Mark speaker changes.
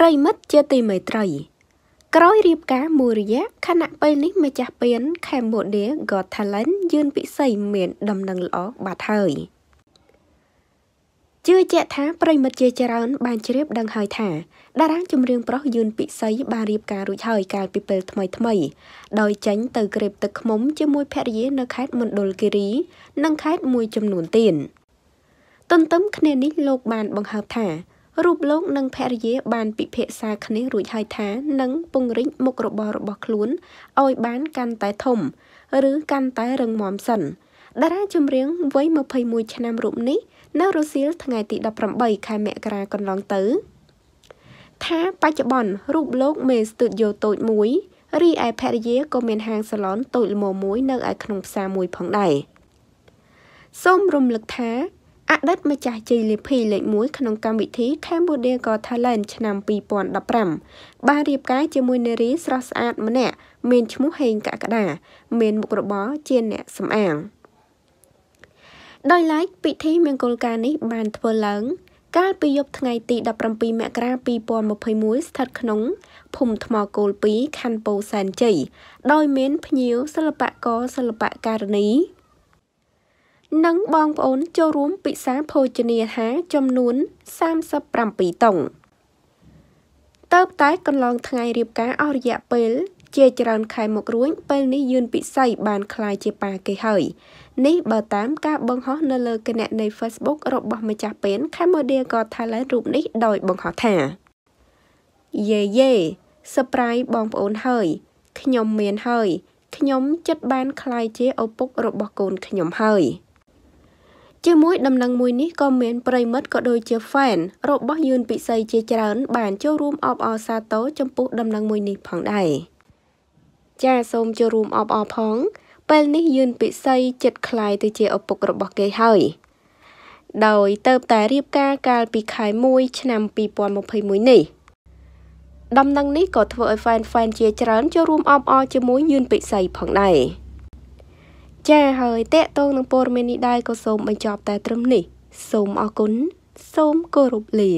Speaker 1: ប្រិមិត្តជាទីមេត្រី ក្រោយរៀបការមួយរយៈខណៈពេលនេះម្ចាស់ពាន Cambodia Got Talent យឿនពិសីមានដំណឹងល្អបាត់ហើយជឿជាក់ថាប្រិមិត្តជាច្រើនបានជ្រាបដឹងហើយថាតារាចម្រៀងប្រុសយឿនពិសីបានរៀបការរួចហើយកាលពីពេលថ្មីថ្មីដោយចេញទៅក្រេបទឹកឃ្មុំជាមួយភរិយានៅខេត្តមណ្ឌលគិរីនិងខេត្តមួយចំនួនទៀតទន្ទឹមគ្នានេះលោកបានបង្ហើបថារូបលោកនិងភរិយា បានពិភាក្សាគ្នារួចហើយថានឹងពង្រីកមុខរបររបស់ខ្លួនឲ្យបានកាន់តែធំ ឬកាន់តែរឹងមាំសិនតារាចម្រៀងវ័យ21ឆ្នាំរូបនេះនៅរុស្ស៊ីលថ្ងៃទី18ខែមករាកន្លងទៅ ថាបច្ចុប្បន្នរូបលោកមេស្ទូឌីយោតូចមួយរីឯភរិយាក៏មានហាងសាឡុនតូចល្មមមួយនៅឯក្នុងផ្សារមួយផងដែរសូមរំលឹកថាអតីតម្ចាស់ជ័យលាភីលេខ1ក្នុងកម្មវិធី Cambodia Got Talent ឆ្នាំ2015បានរៀបការជាមួយនារីស្រស់ស្អាតម្នាក់មានឈ្មោះហេងកក្តា មានមុខរបរជាអ្នកសម្អាងដោយឡែកពិធីមង្គលការនេះបានធ្វើឡើងកាលពីយប់ថ្ងៃទី17មករា2021ស្ថិតក្នុងភូមិថ្មគោល2ខណ្ឌពោធិ៍សែនជ័យដោយមានភ្ញៀវសិល្បករសិល្បករនីនិងបងប្អូន ចូលរួមពិសាភោជនាហារចំនួន37តុងតើបតែកន្លងថ្ងៃរៀបការអស់រយៈពេលជាច្រើនខែមករួចពេលនេះយឿនពិសីបានคลายជាប៉ាគេហើយ នេះបើតាមការបង្ហោះនៅលើគណនី Facebook របស់ម្ចាស់ពេន Cambodia Got Talent រូបនេះដោយបង្ហោះថាយេយេ surprise បងប្អូនហើយខ្ញុំមានហើយខ្ញុំចិត្តបានคลายជាឪពុក របស់កូនខ្ញុំហើយជាមួយដំណឹងមួយនេះក៏មានប្រិមិត្តក៏ដូចជា fan របស់យឿនពិសីជាច្រើន បានចូលរួមអបអរសាទរចំពោះដំណឹងមួយនេះផងដែរចាសសូមចូលរួមអបអរផង ពេលនេះយឿនពិសីចិត្តคลายទៅជាឪពុករបស់គេហើយដោយទៅតែរៀបការកាលពីខែ1ឆ្នាំ2021នេះ ដំណឹងនេះក៏ធ្វើឲ្យ fan fan ជាច្រើនចូលរួមអបអរជាមួយយឿនពិសីផងដែរចាហើយតេតងនឹងព័ត៌មាននេះដែរក៏សូមបញ្ចប់តែ ត្រឹមនេះសូមអរគុណសូមគោរពលា